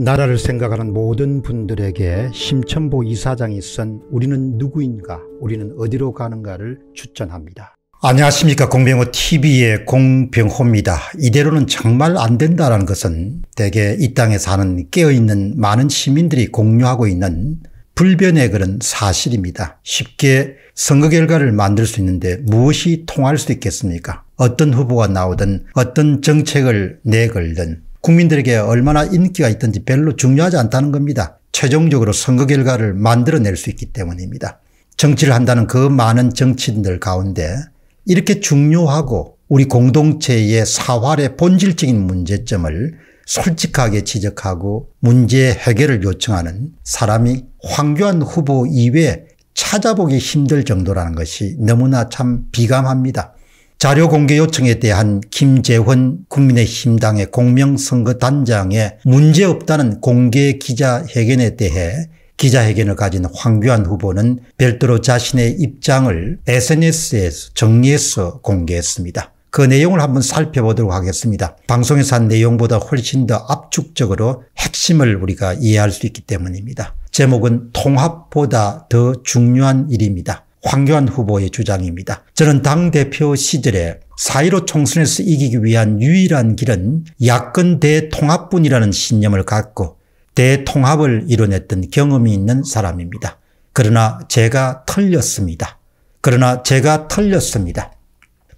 나라를 생각하는 모든 분들에게 심천보 이사장이 쓴 우리는 누구인가 우리는 어디로 가는가를 추천합니다. 안녕하십니까 공병호TV의 공병호입니다. 이대로는 정말 안된다는 것은 대개 이 땅에 사는 깨어있는 많은 시민들이 공유하고 있는 불변의 그런 사실입니다. 쉽게 선거 결과를 만들 수 있는데 무엇이 통할 수 있겠습니까? 어떤 후보가 나오든 어떤 정책을 내걸든 국민들에게 얼마나 인기가 있든지 별로 중요하지 않다는 겁니다. 최종적으로 선거 결과를 만들어낼 수 있기 때문입니다. 정치를 한다는 그 많은 정치인들 가운데 이렇게 중요하고 우리 공동체의 사활의 본질적인 문제점을 솔직하게 지적하고 문제 해결을 요청하는 사람이 황교안 후보 이외에 찾아보기 힘들 정도라는 것이 너무나 참 비감합니다. 자료 공개 요청에 대한 김재헌 국민의힘당의 공명선거단장의 문제없다는 공개 기자회견에 대해 기자회견을 가진 황교안 후보는 별도로 자신의 입장을 SNS에서 정리해서 공개했습니다. 그 내용을 한번 살펴보도록 하겠습니다. 방송에서 한 내용보다 훨씬 더 압축적으로 핵심을 우리가 이해할 수 있기 때문입니다. 제목은 통합보다 더 중요한 일입니다. 황교안 후보의 주장입니다. 저는 당대표 시절에 4.15 총선에서 이기기 위한 유일한 길은 야권 대통합뿐이라는 신념을 갖고 대통합을 이뤄냈던 경험이 있는 사람입니다. 그러나 제가 틀렸습니다. 그러나 제가 틀렸습니다.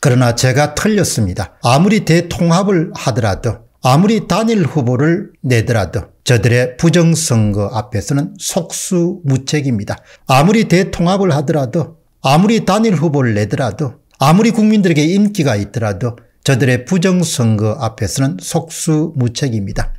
그러나 제가 틀렸습니다. 아무리 대통합을 하더라도 아무리 단일 후보를 내더라도 저들의 부정선거 앞에서는 속수무책입니다. 아무리 대통합을 하더라도 아무리 단일 후보를 내더라도 아무리 국민들에게 인기가 있더라도 저들의 부정선거 앞에서는 속수무책입니다.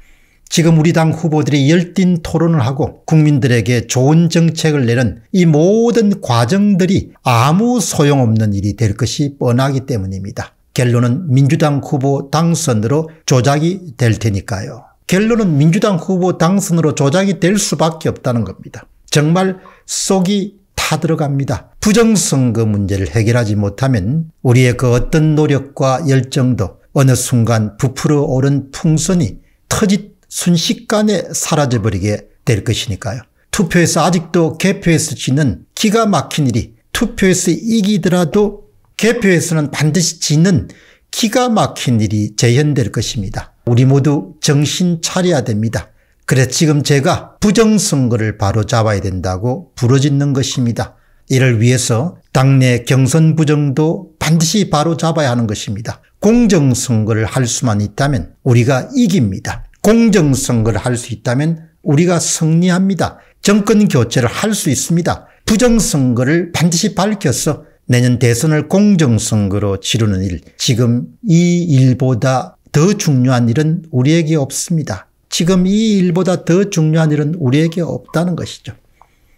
지금 우리 당 후보들이 열띤 토론을 하고 국민들에게 좋은 정책을 내는 이 모든 과정들이 아무 소용없는 일이 될 것이 뻔하기 때문입니다. 결론은 민주당 후보 당선으로 조작이 될 테니까요. 결론은 민주당 후보 당선으로 조작이 될 수밖에 없다는 겁니다. 정말 속이 타들어갑니다. 부정선거 문제를 해결하지 못하면 우리의 그 어떤 노력과 열정도 어느 순간 부풀어 오른 풍선이 터짓 순식간에 사라져버리게 될 것이니까요. 투표에서 아직도 개표에서 지는 기가 막힌 일이 투표에서 이기더라도 개표에서는 반드시 지는 기가 막힌 일이 재현될 것입니다. 우리 모두 정신 차려야 됩니다. 그래 지금 제가 부정선거를 바로 잡아야 된다고 부러짓는 것입니다. 이를 위해서 당내 경선 부정도 반드시 바로 잡아야 하는 것입니다. 공정선거를 할 수만 있다면 우리가 이깁니다. 공정선거를 할 수 있다면 우리가 승리합니다. 정권 교체를 할 수 있습니다. 부정선거를 반드시 밝혀서 내년 대선을 공정선거로 치르는 일, 지금 이 일보다 더 중요한 일은 우리에게 없습니다. 지금 이 일보다 더 중요한 일은 우리에게 없다는 것이죠.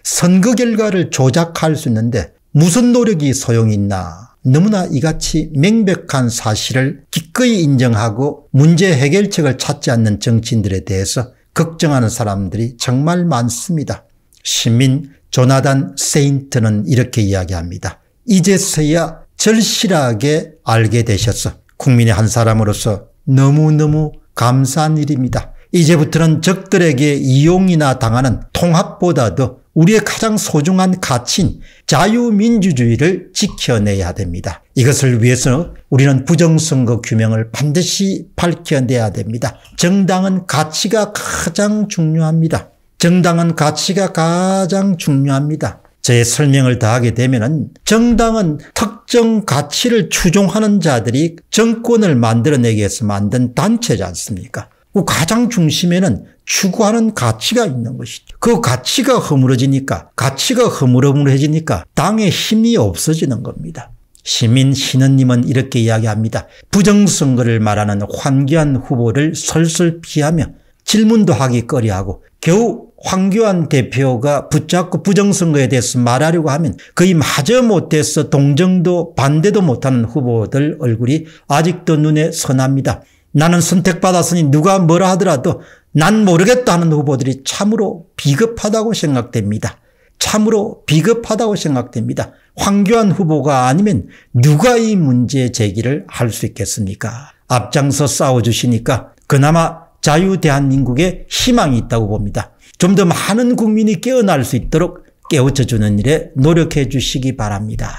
선거 결과를 조작할 수 있는데 무슨 노력이 소용이 있나 너무나 이같이 명백한 사실을 기꺼이 인정하고 문제 해결책을 찾지 않는 정치인들에 대해서 걱정하는 사람들이 정말 많습니다. 시민 조나단 세인트는 이렇게 이야기합니다. 이제서야 절실하게 알게 되셨어. 국민의 한 사람으로서 너무너무 감사한 일입니다. 이제부터는 적들에게 이용이나 당하는 통합보다도 우리의 가장 소중한 가치인 자유민주주의를 지켜내야 됩니다. 이것을 위해서 우리는 부정선거 규명을 반드시 밝혀내야 됩니다. 정당은 가치가 가장 중요합니다. 정당은 가치가 가장 중요합니다. 제 설명을 다하게 되면 정당은 특정 가치를 추종하는 자들이 정권을 만들어내기 위해서 만든 단체지 않습니까? 그 가장 중심에는 추구하는 가치가 있는 것이죠. 그 가치가 허물어지니까 가치가 허물어물해지니까 당의 힘이 없어지는 겁니다. 시민 신원님은 이렇게 이야기합니다. 부정선거를 말하는 환기한 후보를 설설 피하며 질문도 하기 꺼려하고 겨우 황교안 대표가 붙잡고 부정선거에 대해서 말하려고 하면 거의 마저 못해서 동정도 반대도 못하는 후보들 얼굴이 아직도 눈에 선합니다. 나는 선택받았으니 누가 뭐라 하더라도 난 모르겠다 하는 후보들이 참으로 비겁하다고 생각됩니다. 참으로 비겁하다고 생각됩니다. 황교안 후보가 아니면 누가 이 문제 제기를 할 수 있겠습니까? 앞장서 싸워주시니까 그나마 자유대한민국의 희망이 있다고 봅니다. 좀더 많은 국민이 깨어날 수 있도록 깨우쳐주는 일에 노력해 주시기 바랍니다.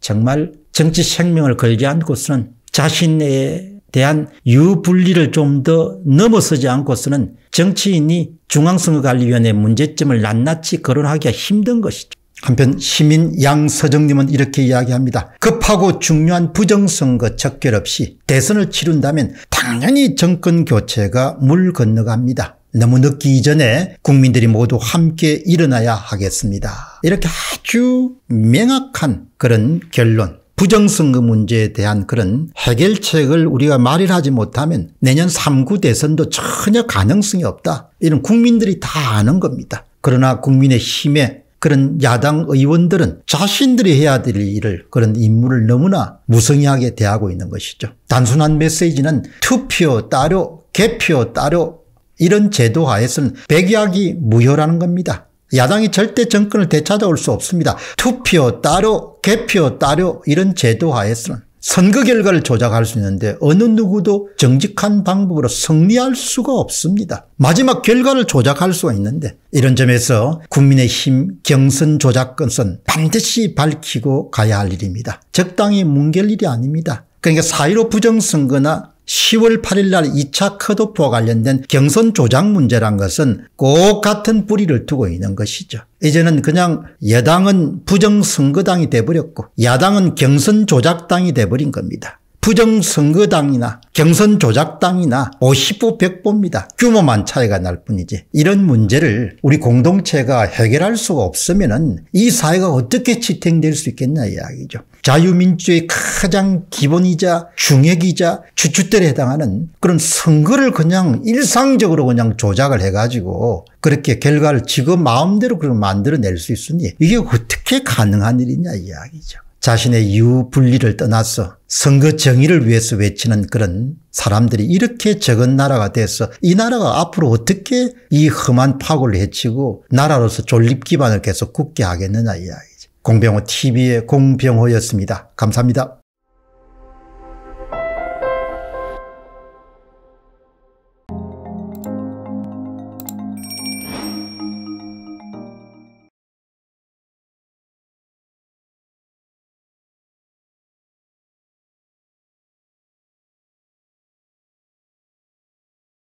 정말 정치 생명을 걸지 않고서는 자신에 대한 유불리를 좀 더 넘어서지 않고서는 정치인이 중앙선거관리위원회 문제점을 낱낱이 거론하기가 힘든 것이죠. 한편 시민 양서정님은 이렇게 이야기합니다. 급하고 중요한 부정선거 적결 없이 대선을 치른다면 당연히 정권 교체가 물 건너갑니다. 너무 늦기 이 전에 국민들이 모두 함께 일어나야 하겠습니다. 이렇게 아주 명확한 그런 결론 부정선거 문제에 대한 그런 해결책을 우리가 말을 하지 못하면 내년 3구 대선도 전혀 가능성이 없다. 이런 국민들이 다 아는 겁니다. 그러나 국민의힘에 그런 야당 의원들은 자신들이 해야 될 일을 그런 임무를 너무나 무성의하게 대하고 있는 것이죠. 단순한 메시지는 투표 따로 개표 따로 이런 제도 하에서는 백약이 무효라는 겁니다. 야당이 절대 정권을 되찾아올 수 없습니다. 투표 따로 개표 따로 이런 제도 하에서는 선거 결과를 조작할 수 있는데 어느 누구도 정직한 방법으로 승리할 수가 없습니다. 마지막 결과를 조작할 수가 있는데 이런 점에서 국민의힘 경선 조작 건선 반드시 밝히고 가야 할 일입니다. 적당히 뭉갤 일이 아닙니다. 그러니까 사1 5 부정선거나 10월 8일 날 2차 컷오프와 관련된 경선 조작 문제란 것은 꼭 같은 뿌리를 두고 있는 것이죠. 이제는 그냥 여당은 부정선거당이 돼버렸고 야당은 경선 조작당이 돼버린 겁니다. 부정선거당이나 경선조작당이나 50보 100보입니다. 규모만 차이가 날 뿐이지. 이런 문제를 우리 공동체가 해결할 수가 없으면 이 사회가 어떻게 지탱될 수 있겠냐 이야기죠. 자유민주의 가장 기본이자 중핵이자 주춧대에 해당하는 그런 선거를 그냥 일상적으로 그냥 조작을 해가지고 그렇게 결과를 지금 마음대로 그걸 만들어낼 수 있으니 이게 어떻게 가능한 일이냐 이야기죠. 자신의 이유 분리를 떠나서 선거 정의를 위해서 외치는 그런 사람들이 이렇게 적은 나라가 돼서 이 나라가 앞으로 어떻게 이 험한 파고를 헤치고 나라로서 존립 기반을 계속 굳게 하겠느냐 이야기죠. 공병호 TV의 공병호였습니다. 감사합니다.